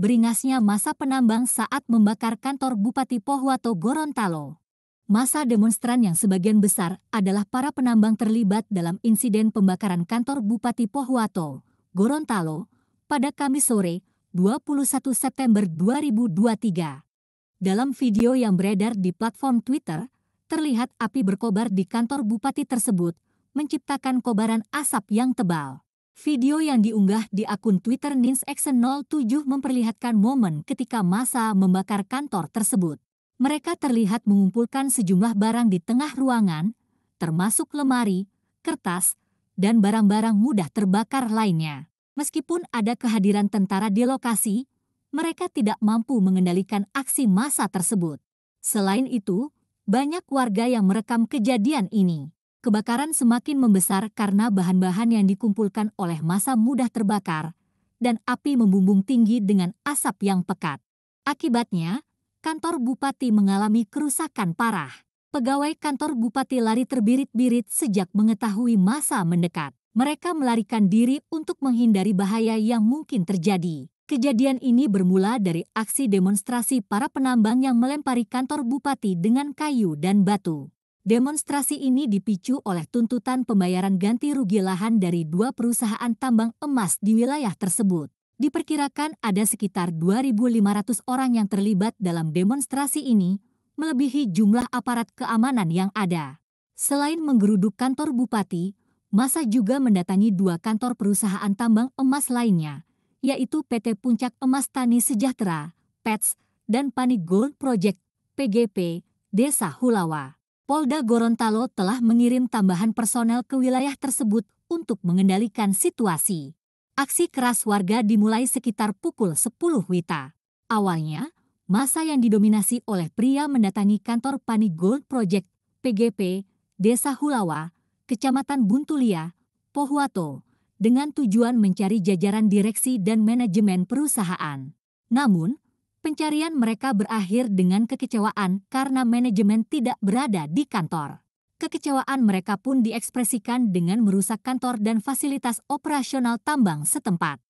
beringasnya masa penambang saat membakar kantor Bupati Pohuwato Gorontalo. Masa demonstran yang sebagian besar adalah para penambang terlibat dalam insiden pembakaran kantor Bupati Pohuwato, Gorontalo, pada Kamis sore, 21 September 2023. Dalam video yang beredar di platform Twitter, terlihat api berkobar di kantor bupati tersebut, menciptakan kobaran asap yang tebal. Video yang diunggah di akun Twitter Nins 07 memperlihatkan momen ketika masa membakar kantor tersebut. Mereka terlihat mengumpulkan sejumlah barang di tengah ruangan, termasuk lemari, kertas, dan barang-barang mudah terbakar lainnya. Meskipun ada kehadiran tentara di lokasi, mereka tidak mampu mengendalikan aksi massa tersebut. Selain itu, banyak warga yang merekam kejadian ini kebakaran semakin membesar karena bahan-bahan yang dikumpulkan oleh masa mudah terbakar, dan api membumbung tinggi dengan asap yang pekat. Akibatnya, kantor bupati mengalami kerusakan parah. Pegawai kantor bupati lari terbirit-birit sejak mengetahui masa mendekat. Mereka melarikan diri untuk menghindari bahaya yang mungkin terjadi. Kejadian ini bermula dari aksi demonstrasi para penambang yang melempari kantor bupati dengan kayu dan batu. Demonstrasi ini dipicu oleh tuntutan pembayaran ganti rugi lahan dari dua perusahaan tambang emas di wilayah tersebut. Diperkirakan ada sekitar 2.500 orang yang terlibat dalam demonstrasi ini, melebihi jumlah aparat keamanan yang ada. Selain menggeruduk kantor bupati, masa juga mendatangi dua kantor perusahaan tambang emas lainnya, yaitu PT Puncak Emas Tani Sejahtera, PETS, dan Panik Gold Project, PGP, Desa Hulawa. Polda Gorontalo telah mengirim tambahan personel ke wilayah tersebut untuk mengendalikan situasi. Aksi keras warga dimulai sekitar pukul 10 Wita. Awalnya, masa yang didominasi oleh pria mendatangi kantor Pani Gold Project PGP, Desa Hulawa, Kecamatan Buntulia, Pohuwato, dengan tujuan mencari jajaran direksi dan manajemen perusahaan. Namun, pencarian mereka berakhir dengan kekecewaan karena manajemen tidak berada di kantor. Kekecewaan mereka pun diekspresikan dengan merusak kantor dan fasilitas operasional tambang setempat.